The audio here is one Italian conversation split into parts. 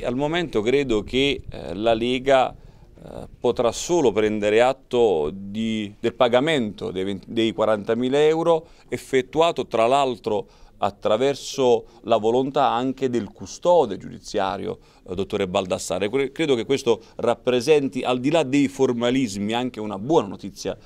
E al momento credo che eh, la Lega eh, potrà solo prendere atto di, del pagamento dei, dei 40.000 euro effettuato tra l'altro attraverso la volontà anche del custode giudiziario, eh, dottore Baldassare. Credo che questo rappresenti, al di là dei formalismi, anche una buona notizia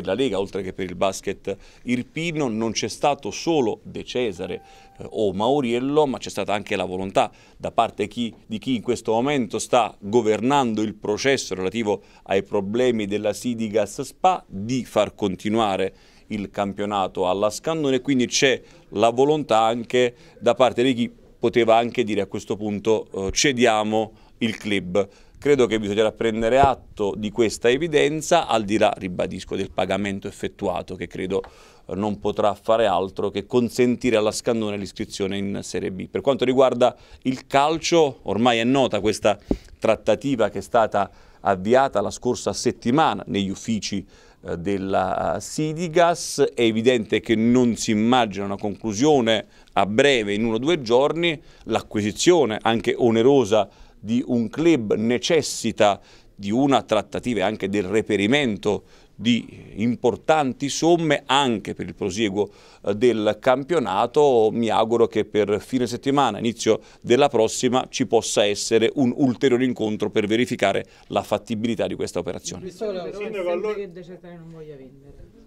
per la Lega, oltre che per il basket irpino, non c'è stato solo De Cesare eh, o Mauriello, ma c'è stata anche la volontà da parte chi, di chi in questo momento sta governando il processo relativo ai problemi della Sidigas Spa di far continuare il campionato alla Scandone, quindi c'è la volontà anche da parte di chi poteva anche dire a questo punto eh, cediamo il club Credo che bisognerà prendere atto di questa evidenza, al di là, ribadisco, del pagamento effettuato, che credo eh, non potrà fare altro che consentire alla Scandone l'iscrizione in Serie B. Per quanto riguarda il calcio, ormai è nota questa trattativa che è stata avviata la scorsa settimana negli uffici eh, della eh, Sidigas, è evidente che non si immagina una conclusione a breve, in uno o due giorni, l'acquisizione anche onerosa di un club necessita di una trattativa e anche del reperimento di importanti somme anche per il prosieguo eh, del campionato. Mi auguro che per fine settimana, inizio della prossima, ci possa essere un ulteriore incontro per verificare la fattibilità di questa operazione. Il sindaco allora... che non voglia vendere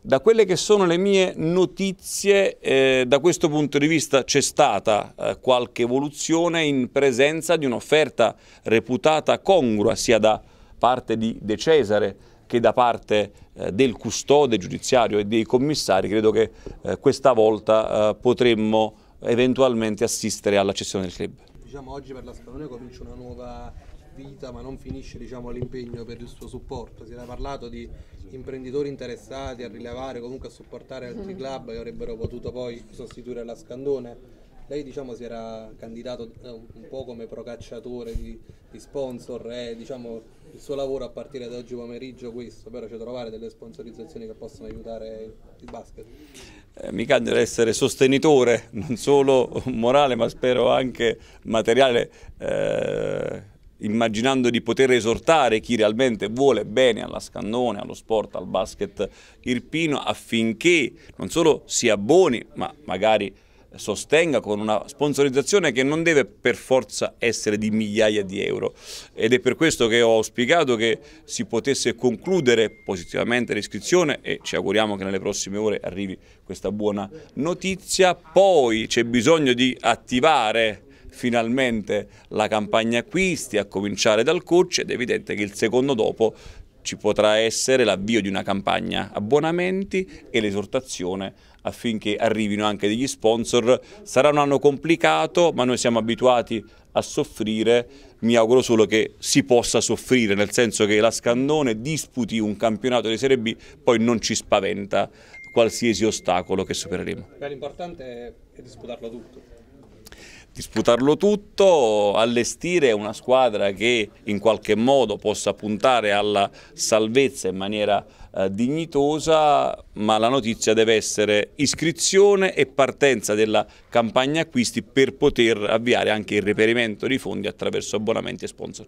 da quelle che sono le mie notizie, eh, da questo punto di vista c'è stata eh, qualche evoluzione in presenza di un'offerta reputata congrua sia da parte di De Cesare che da parte eh, del custode giudiziario e dei commissari. Credo che eh, questa volta eh, potremmo eventualmente assistere alla cessione del club. Diciamo oggi per la Spadone comincia una nuova vita ma non finisce diciamo, l'impegno per il suo supporto. Si era parlato di imprenditori interessati a rilevare, comunque a supportare altri mm. club che avrebbero potuto poi sostituire la Scandone. Lei diciamo, si era candidato eh, un po' come procacciatore di, di sponsor e eh, diciamo, il suo lavoro a partire da oggi pomeriggio questo, però cioè trovare delle sponsorizzazioni che possono aiutare il basket. Eh, mi candida essere sostenitore, non solo morale ma spero anche materiale eh, immaginando di poter esortare chi realmente vuole bene alla Scannone, allo sport, al basket irpino affinché non solo si abboni, ma magari sostenga con una sponsorizzazione che non deve per forza essere di migliaia di euro ed è per questo che ho auspicato che si potesse concludere positivamente l'iscrizione e ci auguriamo che nelle prossime ore arrivi questa buona notizia. Poi c'è bisogno di attivare finalmente la campagna acquisti, a cominciare dal coach ed è evidente che il secondo dopo ci potrà essere l'avvio di una campagna abbonamenti e l'esortazione affinché arrivino anche degli sponsor. Sarà un anno complicato, ma noi siamo abituati a soffrire. Mi auguro solo che si possa soffrire, nel senso che la Scandone disputi un campionato di Serie B, poi non ci spaventa qualsiasi ostacolo che supereremo. L'importante è disputarlo tutto disputarlo tutto, allestire una squadra che in qualche modo possa puntare alla salvezza in maniera eh, dignitosa, ma la notizia deve essere iscrizione e partenza della campagna acquisti per poter avviare anche il reperimento di fondi attraverso abbonamenti e sponsor.